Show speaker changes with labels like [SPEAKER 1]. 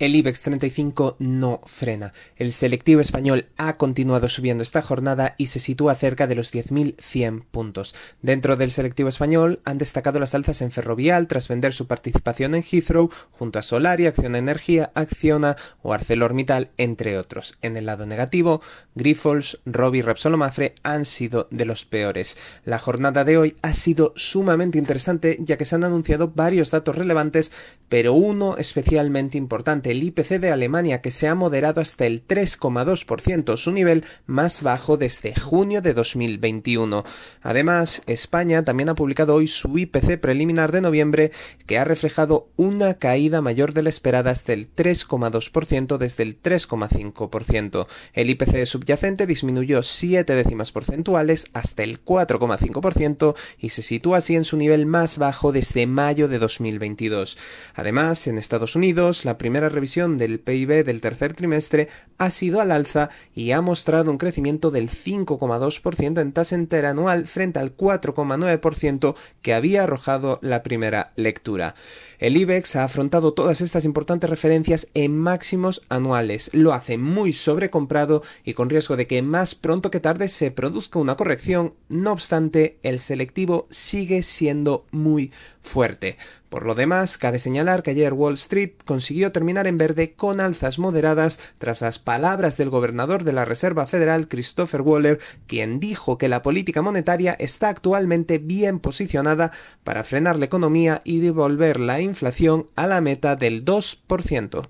[SPEAKER 1] El IBEX 35 no frena. El selectivo español ha continuado subiendo esta jornada y se sitúa cerca de los 10.100 puntos. Dentro del selectivo español han destacado las alzas en Ferrovial tras vender su participación en Heathrow junto a Solari, Acciona Energía, Acciona o ArcelorMittal, entre otros. En el lado negativo, Grifols, Robi, y Repsolomafre han sido de los peores. La jornada de hoy ha sido sumamente interesante ya que se han anunciado varios datos relevantes, pero uno especialmente importante el IPC de Alemania que se ha moderado hasta el 3,2%, su nivel más bajo desde junio de 2021. Además, España también ha publicado hoy su IPC preliminar de noviembre que ha reflejado una caída mayor de la esperada hasta el 3,2% desde el 3,5%. El IPC subyacente disminuyó 7 décimas porcentuales hasta el 4,5% y se sitúa así en su nivel más bajo desde mayo de 2022. Además, en Estados Unidos, la primera visión del PIB del tercer trimestre ha sido al alza y ha mostrado un crecimiento del 5,2% en tasa interanual frente al 4,9% que había arrojado la primera lectura. El IBEX ha afrontado todas estas importantes referencias en máximos anuales. Lo hace muy sobrecomprado y con riesgo de que más pronto que tarde se produzca una corrección. No obstante, el selectivo sigue siendo muy fuerte. Por lo demás, cabe señalar que ayer Wall Street consiguió terminar en verde con alzas moderadas tras las palabras del gobernador de la Reserva Federal, Christopher Waller, quien dijo que la política monetaria está actualmente bien posicionada para frenar la economía y devolver la inflación a la meta del 2%.